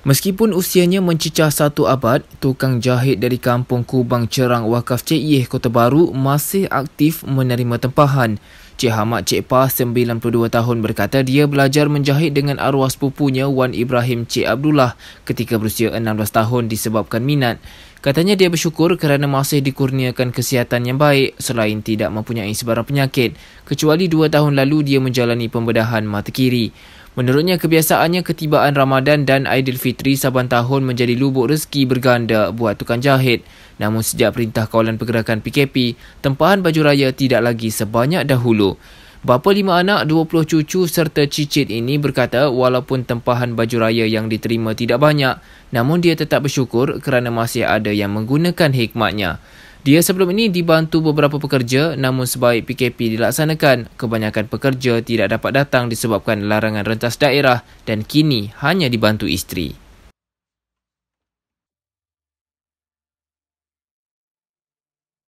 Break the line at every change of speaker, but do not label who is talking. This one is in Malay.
Meskipun usianya mencecah satu abad, tukang jahit dari kampung Kubang Cerang Wakaf CIH Kota Baru masih aktif menerima tempahan. Cik Hamad Cik Pa, 92 tahun berkata dia belajar menjahit dengan arwah sepupunya Wan Ibrahim Cik Abdullah ketika berusia 16 tahun disebabkan minat. Katanya dia bersyukur kerana masih dikurniakan kesihatan yang baik selain tidak mempunyai sebarang penyakit. Kecuali dua tahun lalu dia menjalani pembedahan mata kiri. Menurutnya kebiasaannya ketibaan Ramadan dan Aidilfitri saban tahun menjadi lubuk rezeki berganda buat tukang jahit. Namun sejak perintah kawalan pergerakan PKP, tempahan baju raya tidak lagi sebanyak dahulu. Bapa lima anak, 20 cucu serta cicit ini berkata walaupun tempahan baju raya yang diterima tidak banyak, namun dia tetap bersyukur kerana masih ada yang menggunakan hikmatnya. Dia sebelum ini dibantu beberapa pekerja namun sebaik PKP dilaksanakan, kebanyakan pekerja tidak dapat datang disebabkan larangan rentas daerah dan kini hanya dibantu isteri.